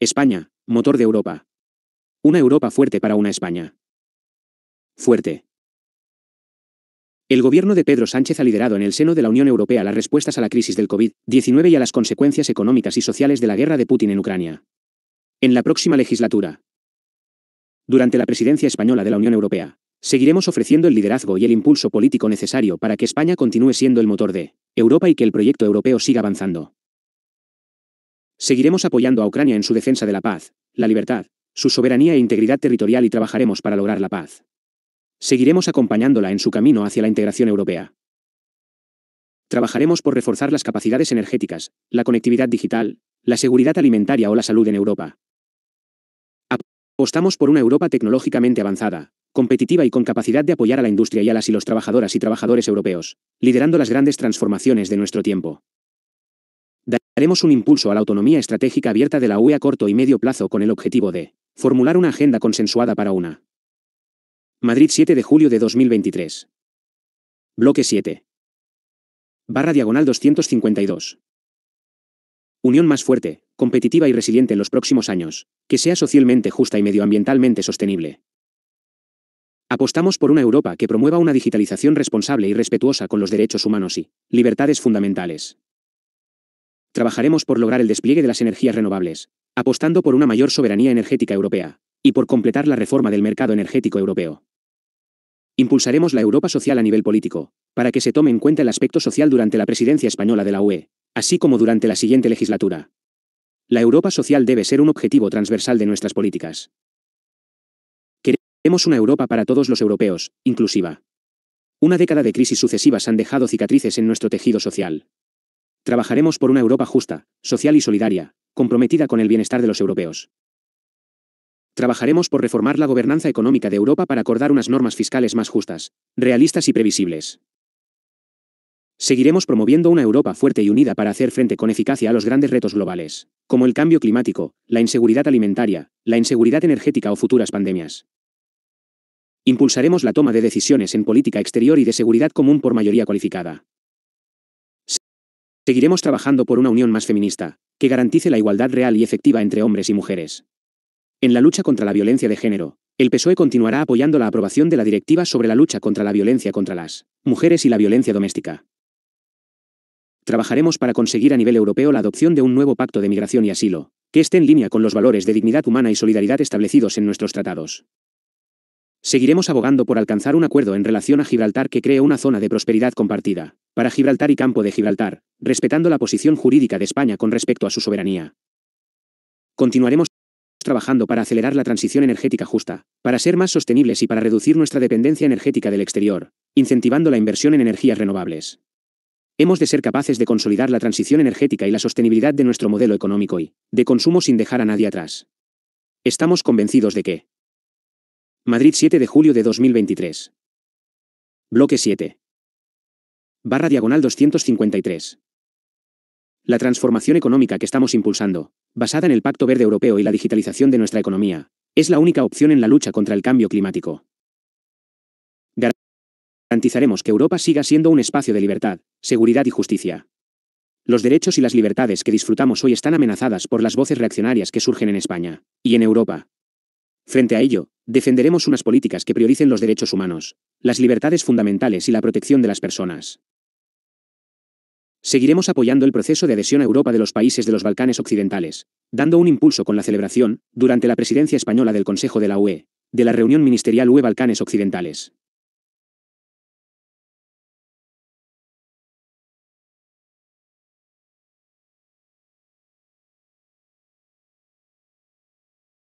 España, motor de Europa. Una Europa fuerte para una España. Fuerte. El gobierno de Pedro Sánchez ha liderado en el seno de la Unión Europea las respuestas a la crisis del COVID-19 y a las consecuencias económicas y sociales de la guerra de Putin en Ucrania. En la próxima legislatura. Durante la presidencia española de la Unión Europea, seguiremos ofreciendo el liderazgo y el impulso político necesario para que España continúe siendo el motor de Europa y que el proyecto europeo siga avanzando. Seguiremos apoyando a Ucrania en su defensa de la paz, la libertad, su soberanía e integridad territorial y trabajaremos para lograr la paz. Seguiremos acompañándola en su camino hacia la integración europea. Trabajaremos por reforzar las capacidades energéticas, la conectividad digital, la seguridad alimentaria o la salud en Europa. Apostamos por una Europa tecnológicamente avanzada, competitiva y con capacidad de apoyar a la industria y a las y los trabajadoras y trabajadores europeos, liderando las grandes transformaciones de nuestro tiempo. Haremos un impulso a la autonomía estratégica abierta de la UE a corto y medio plazo con el objetivo de formular una agenda consensuada para una. Madrid 7 de julio de 2023. Bloque 7. Barra diagonal 252. Unión más fuerte, competitiva y resiliente en los próximos años, que sea socialmente justa y medioambientalmente sostenible. Apostamos por una Europa que promueva una digitalización responsable y respetuosa con los derechos humanos y libertades fundamentales. Trabajaremos por lograr el despliegue de las energías renovables, apostando por una mayor soberanía energética europea, y por completar la reforma del mercado energético europeo. Impulsaremos la Europa social a nivel político, para que se tome en cuenta el aspecto social durante la presidencia española de la UE, así como durante la siguiente legislatura. La Europa social debe ser un objetivo transversal de nuestras políticas. Queremos una Europa para todos los europeos, inclusiva. Una década de crisis sucesivas han dejado cicatrices en nuestro tejido social. Trabajaremos por una Europa justa, social y solidaria, comprometida con el bienestar de los europeos. Trabajaremos por reformar la gobernanza económica de Europa para acordar unas normas fiscales más justas, realistas y previsibles. Seguiremos promoviendo una Europa fuerte y unida para hacer frente con eficacia a los grandes retos globales, como el cambio climático, la inseguridad alimentaria, la inseguridad energética o futuras pandemias. Impulsaremos la toma de decisiones en política exterior y de seguridad común por mayoría cualificada. Seguiremos trabajando por una unión más feminista, que garantice la igualdad real y efectiva entre hombres y mujeres. En la lucha contra la violencia de género, el PSOE continuará apoyando la aprobación de la Directiva sobre la lucha contra la violencia contra las mujeres y la violencia doméstica. Trabajaremos para conseguir a nivel europeo la adopción de un nuevo pacto de migración y asilo, que esté en línea con los valores de dignidad humana y solidaridad establecidos en nuestros tratados. Seguiremos abogando por alcanzar un acuerdo en relación a Gibraltar que cree una zona de prosperidad compartida, para Gibraltar y Campo de Gibraltar, respetando la posición jurídica de España con respecto a su soberanía. Continuaremos trabajando para acelerar la transición energética justa, para ser más sostenibles y para reducir nuestra dependencia energética del exterior, incentivando la inversión en energías renovables. Hemos de ser capaces de consolidar la transición energética y la sostenibilidad de nuestro modelo económico y de consumo sin dejar a nadie atrás. Estamos convencidos de que. Madrid 7 de julio de 2023. Bloque 7. Barra diagonal 253. La transformación económica que estamos impulsando, basada en el Pacto Verde Europeo y la digitalización de nuestra economía, es la única opción en la lucha contra el cambio climático. Garantizaremos que Europa siga siendo un espacio de libertad, seguridad y justicia. Los derechos y las libertades que disfrutamos hoy están amenazadas por las voces reaccionarias que surgen en España y en Europa. Frente a ello, defenderemos unas políticas que prioricen los derechos humanos, las libertades fundamentales y la protección de las personas. Seguiremos apoyando el proceso de adhesión a Europa de los países de los Balcanes Occidentales, dando un impulso con la celebración, durante la presidencia española del Consejo de la UE, de la reunión ministerial UE Balcanes Occidentales.